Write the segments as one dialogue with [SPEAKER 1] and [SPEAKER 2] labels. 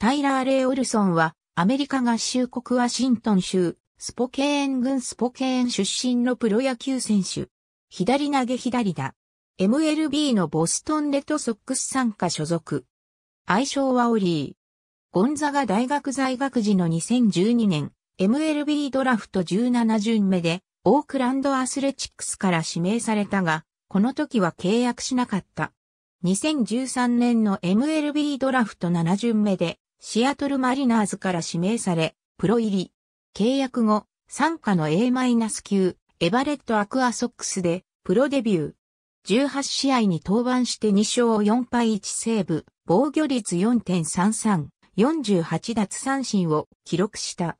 [SPEAKER 1] タイラー・レイ・オルソンは、アメリカ合衆国ワシントン州、スポケーン郡スポケーン出身のプロ野球選手。左投げ左打。MLB のボストンレッドソックス参加所属。愛称はオリー。ゴンザが大学在学時の2012年、MLB ドラフト17巡目で、オークランドアスレチックスから指名されたが、この時は契約しなかった。2013年の MLB ドラフト7巡目で、シアトルマリナーズから指名され、プロ入り。契約後、参加の A- 級、エバレットアクアソックスで、プロデビュー。18試合に登板して2勝4敗1セーブ、防御率4.33、48奪三振を記録した。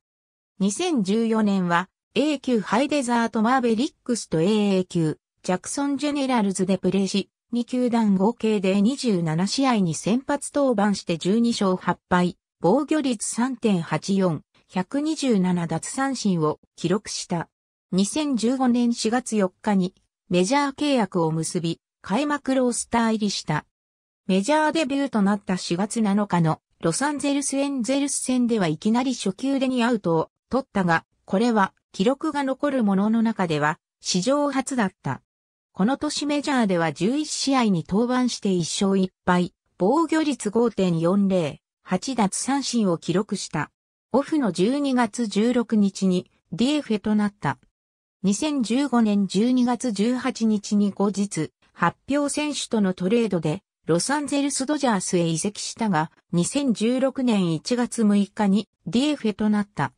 [SPEAKER 1] 2014年は A 級ハイデザートマーベリックスと AA 級ジャクソンジェネラルズでプレーし、2球団合計で27試合に先発登板して12勝8敗、防御率3.84、127奪三振を記録した。2015年4月4日にメジャー契約を結び、開幕ロースター入りした。メジャーデビューとなった4月7日のロサンゼルスエンゼルス戦ではいきなり初球でにアウトを取ったが、これは記録が残るものの中では史上初だった。この年メジャーでは11試合に登板して1勝1敗、防御率5.40、8奪三振を記録した。オフの12月16日に DF となった。2015年12月18日に後日、発表選手とのトレードで、ロサンゼルスドジャースへ移籍したが、2016年1月6日に DF となった。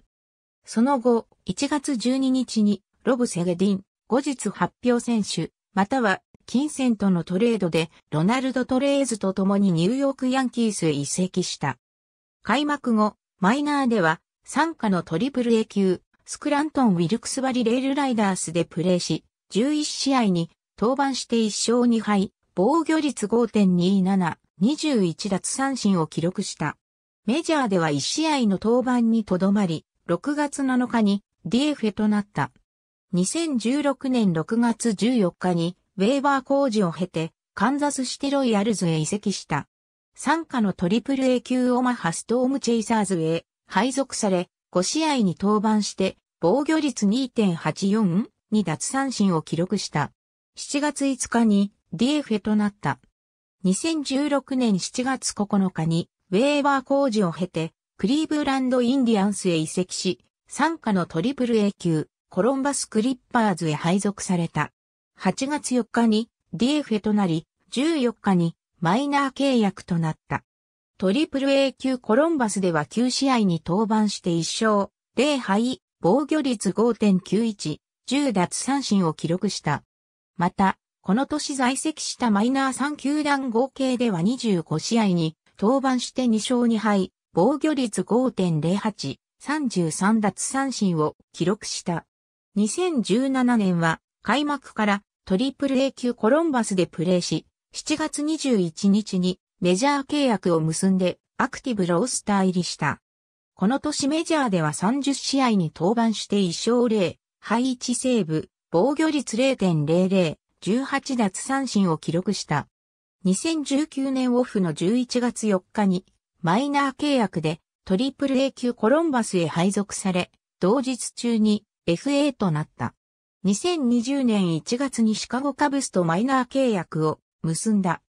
[SPEAKER 1] その後、1月12日にロブ・セゲディン、後日発表選手、または金銭とのトレードでロナルド・トレーズと共にニューヨークヤンキースへ移籍した。開幕後、マイナーでは参加のトリプル A 級、スクラントン・ウィルクスバリ・レールライダースでプレーし、11試合に登板して1勝2敗、防御率5.27、21奪三振を記録した。メジャーでは1試合の登板にとどまり、6月7日に DF となった。2016年6月14日に、ウェーバー工事を経て、カンザスシティロイヤルズへ移籍した。参加のトリプル A 級オマハストームチェイサーズへ配属され、5試合に登板して、防御率2.84、2奪三振を記録した。7月5日に DFA となった。2016年7月9日に、ウェーバー工事を経て、クリーブランドインディアンスへ移籍し、参加のトリプル A 級コロンバスクリッパーズへ配属された。8月4日に DFA となり、14日にマイナー契約となった。トリプル A 級コロンバスでは9試合に登板して1勝、0敗、防御率5.91、10奪三振を記録した。また、この年在籍したマイナー3球団合計では25試合に登板して2勝2敗、防御率5.08、33奪三振を記録した。2017年は開幕からトリプル A 級コロンバスでプレーし、7月21日にメジャー契約を結んでアクティブロースター入りした。この年メジャーでは30試合に登板して1勝0、敗1セーブ、防御率0.00、18奪三振を記録した。2019年オフの11月4日にマイナー契約でトリプル A 級コロンバスへ配属され、同日中に FA となった。2020年1月にシカゴカブスとマイナー契約を結んだ。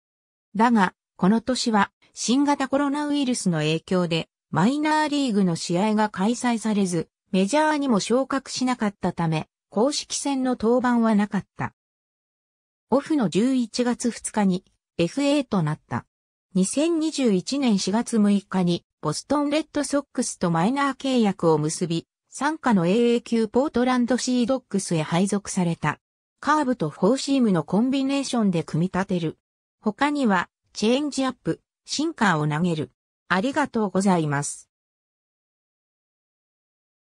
[SPEAKER 1] だが、この年は新型コロナウイルスの影響でマイナーリーグの試合が開催されず、メジャーにも昇格しなかったため、公式戦の登板はなかった。オフの11月2日に FA となった。2021年4月6日にボストンレッドソックスとマイナー契約を結び、参加の AA 級ポートランドシードックスへ配属された。カーブとフォーシームのコンビネーションで組み立てる。他には、チェンジアップ、シンカーを投げる。ありがとうございます。